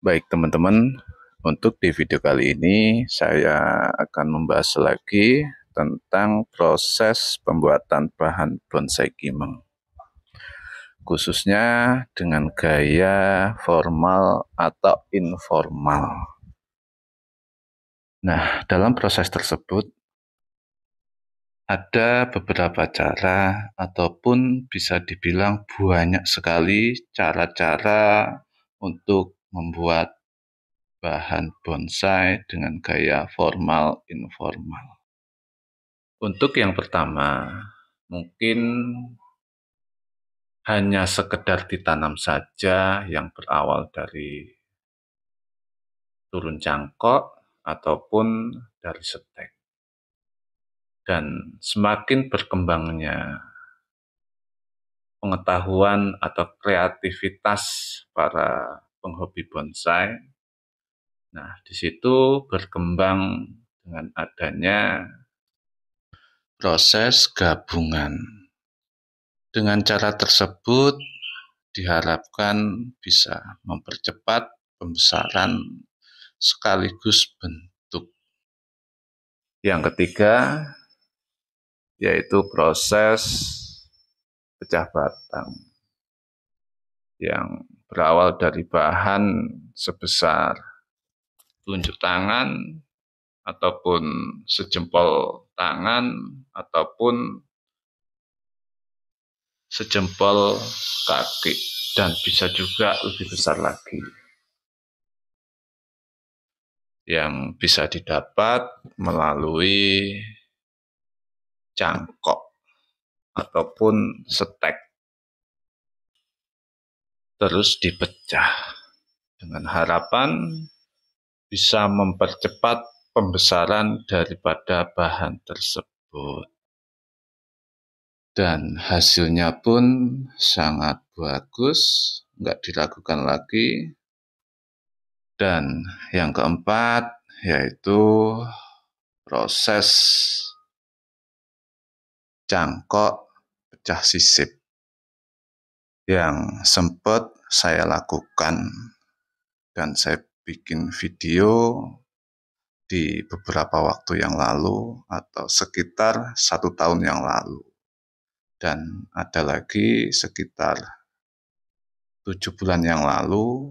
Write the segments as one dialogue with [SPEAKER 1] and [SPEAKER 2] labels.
[SPEAKER 1] Baik teman-teman, untuk di video kali ini saya akan membahas lagi tentang proses pembuatan bahan bonsai kimeng. Khususnya dengan gaya formal atau informal. Nah, dalam proses tersebut ada beberapa cara ataupun bisa dibilang banyak sekali cara-cara untuk membuat bahan bonsai dengan gaya formal informal? Untuk yang pertama, mungkin hanya sekedar ditanam saja yang berawal dari turun cangkok ataupun dari setek. Dan semakin berkembangnya pengetahuan atau kreativitas para penghobi bonsai. Nah, di situ berkembang dengan adanya proses gabungan. Dengan cara tersebut, diharapkan bisa mempercepat pembesaran sekaligus bentuk. Yang ketiga, yaitu proses pecah batang yang berawal dari bahan sebesar tunjuk tangan ataupun sejempol tangan ataupun sejempol kaki dan bisa juga lebih besar lagi. Yang bisa didapat melalui cangkok ataupun stek terus dipecah dengan harapan bisa mempercepat pembesaran daripada bahan tersebut. Dan hasilnya pun sangat bagus, nggak dilakukan lagi. Dan yang keempat yaitu proses cangkok pecah sisip yang sempat saya lakukan dan saya bikin video di beberapa waktu yang lalu atau sekitar satu tahun yang lalu dan ada lagi sekitar tujuh bulan yang lalu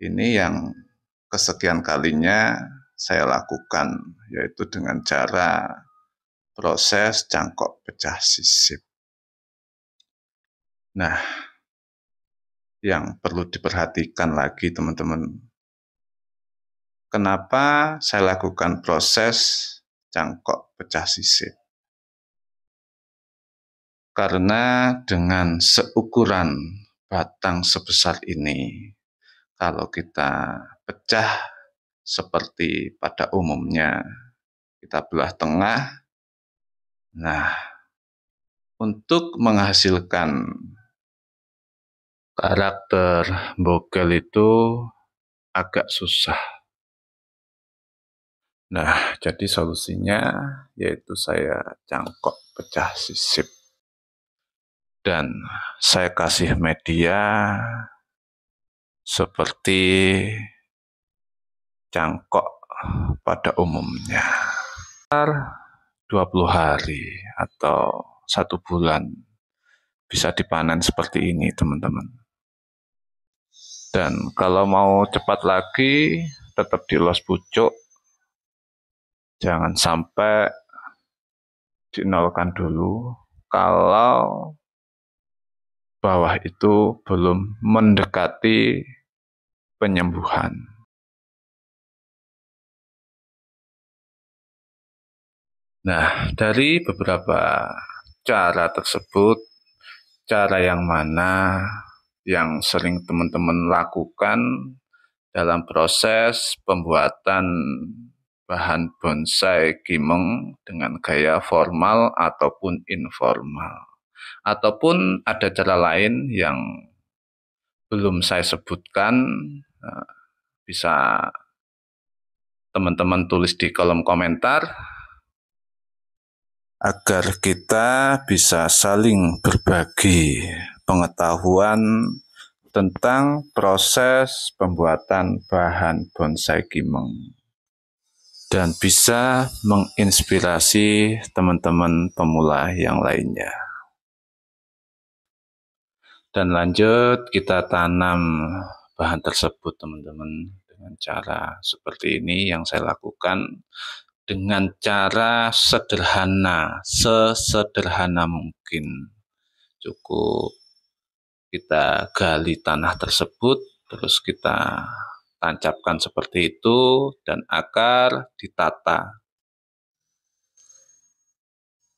[SPEAKER 1] ini yang kesekian kalinya saya lakukan yaitu dengan cara proses cangkok pecah sisip Nah, yang perlu diperhatikan lagi teman-teman. Kenapa saya lakukan proses cangkok pecah sisip? Karena dengan seukuran batang sebesar ini, kalau kita pecah seperti pada umumnya, kita belah tengah. Nah, untuk menghasilkan karakter bokel itu agak susah. Nah, jadi solusinya yaitu saya cangkok pecah sisip. Dan saya kasih media seperti cangkok pada umumnya. 20 hari atau satu bulan bisa dipanen seperti ini teman-teman. Dan kalau mau cepat lagi, tetap di los pucuk. Jangan sampai dinolkan dulu. Kalau bawah itu belum mendekati penyembuhan. Nah, dari beberapa cara tersebut, cara yang mana yang sering teman-teman lakukan dalam proses pembuatan bahan bonsai kimeng dengan gaya formal ataupun informal. Ataupun ada cara lain yang belum saya sebutkan, eh, bisa teman-teman tulis di kolom komentar agar kita bisa saling berbagi pengetahuan tentang proses pembuatan bahan bonsai kimeng dan bisa menginspirasi teman-teman pemula yang lainnya. Dan lanjut kita tanam bahan tersebut teman-teman dengan cara seperti ini yang saya lakukan dengan cara sederhana, sesederhana mungkin. Cukup kita gali tanah tersebut, terus kita tancapkan seperti itu, dan akar ditata.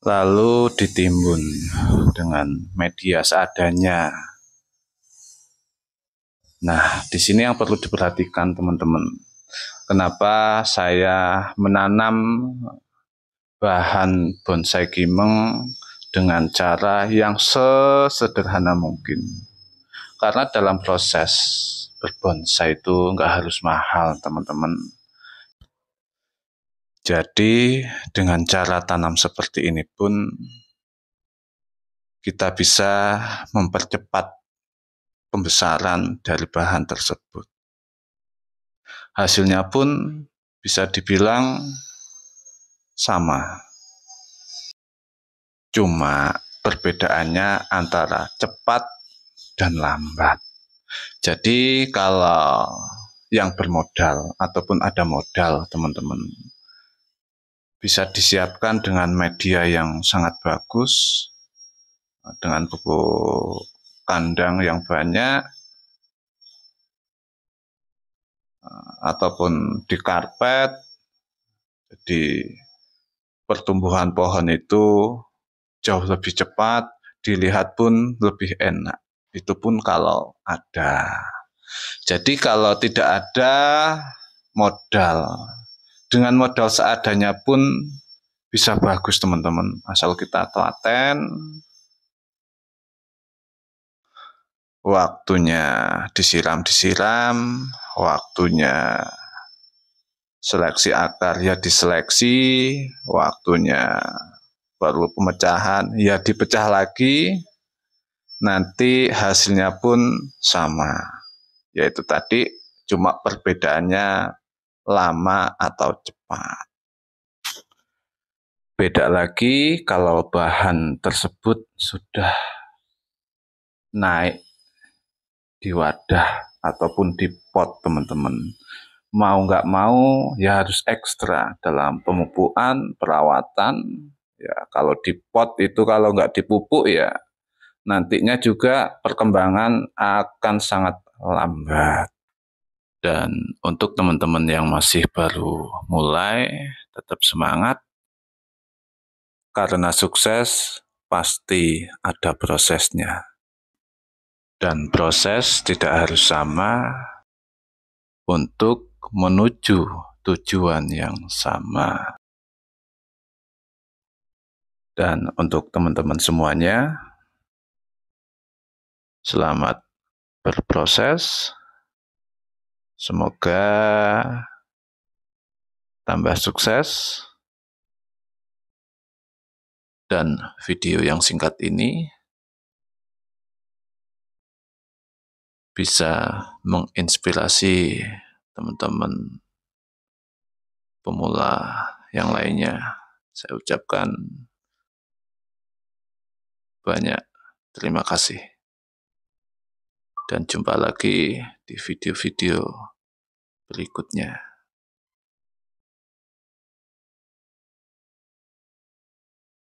[SPEAKER 1] Lalu ditimbun dengan media seadanya. Nah, di sini yang perlu diperhatikan teman-teman kenapa saya menanam bahan bonsai kimeng dengan cara yang sesederhana mungkin. Karena dalam proses berbonsai itu nggak harus mahal, teman-teman. Jadi dengan cara tanam seperti ini pun kita bisa mempercepat pembesaran dari bahan tersebut hasilnya pun bisa dibilang sama. Cuma perbedaannya antara cepat dan lambat. Jadi kalau yang bermodal ataupun ada modal, teman-teman, bisa disiapkan dengan media yang sangat bagus, dengan pupuk kandang yang banyak, ataupun di karpet, di pertumbuhan pohon itu jauh lebih cepat, dilihat pun lebih enak. Itu pun kalau ada. Jadi kalau tidak ada modal, dengan modal seadanya pun bisa bagus teman-teman. Asal kita telaten, waktunya disiram-disiram, waktunya seleksi akar ya diseleksi, waktunya perlu pemecahan ya dipecah lagi, nanti hasilnya pun sama. Yaitu tadi cuma perbedaannya lama atau cepat. Beda lagi kalau bahan tersebut sudah naik di wadah ataupun di pot teman-teman. Mau nggak mau ya harus ekstra dalam pemupuan perawatan. Ya kalau di pot itu kalau nggak dipupuk ya nantinya juga perkembangan akan sangat lambat. Dan untuk teman-teman yang masih baru mulai, tetap semangat. Karena sukses pasti ada prosesnya dan proses tidak harus sama untuk menuju tujuan yang sama. Dan untuk teman-teman semuanya, selamat berproses. Semoga tambah sukses. Dan video yang singkat ini bisa menginspirasi teman-teman pemula yang lainnya. Saya ucapkan banyak terima kasih. Dan jumpa lagi di video-video berikutnya.